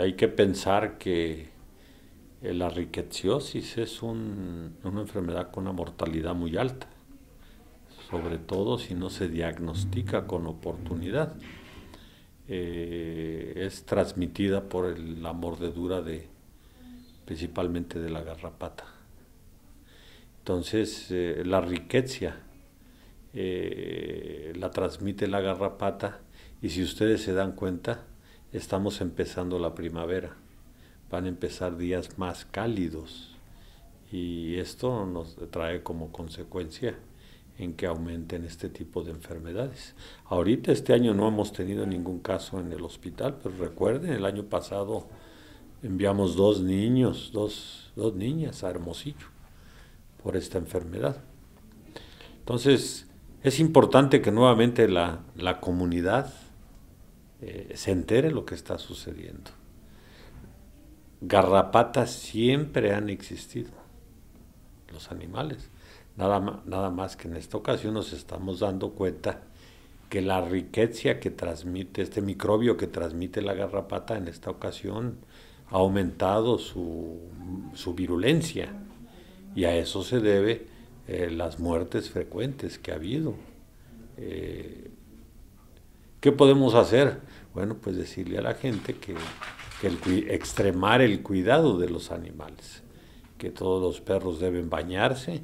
hay que pensar que eh, la riqueciosis es una enfermedad con una mortalidad muy alta, sobre todo si no se diagnostica con oportunidad. Eh, es transmitida por la mordedura de, principalmente de la garrapata. Entonces, eh, la riqueza la transmite la garrapata y si ustedes se dan cuenta, estamos empezando la primavera. Van a empezar días más cálidos y esto nos trae como consecuencia en que aumenten este tipo de enfermedades. Ahorita este año no hemos tenido ningún caso en el hospital, pero recuerden, el año pasado enviamos dos niños, dos, niñas a Hermosillo por esta enfermedad. Entonces, es importante que nuevamente la, la comunidad eh, se entere lo que está sucediendo. Garrapatas siempre han existido, los animales. Nada, nada más que en esta ocasión nos estamos dando cuenta que la riqueza que transmite, este microbio que transmite la garrapata en esta ocasión ha aumentado su, su virulencia y a eso se debe eh, las muertes frecuentes que ha habido. Eh, ¿Qué podemos hacer? Bueno, pues decirle a la gente que, extremar el cuidado de los animales, que todos los perros deben bañarse,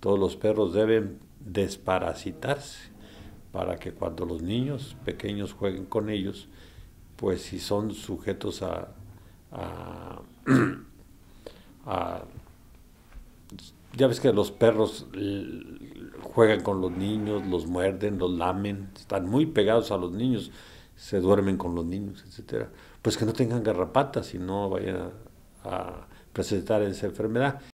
todos los perros deben desparasitarse, para que cuando los niños pequeños jueguen con ellos, pues si son sujetos a, a ya ves que los perros juegan con los niños, los muerden, los lamen, están muy pegados a los niños se duermen con los niños, etcétera, pues que no tengan garrapatas y no vayan a presentar esa enfermedad.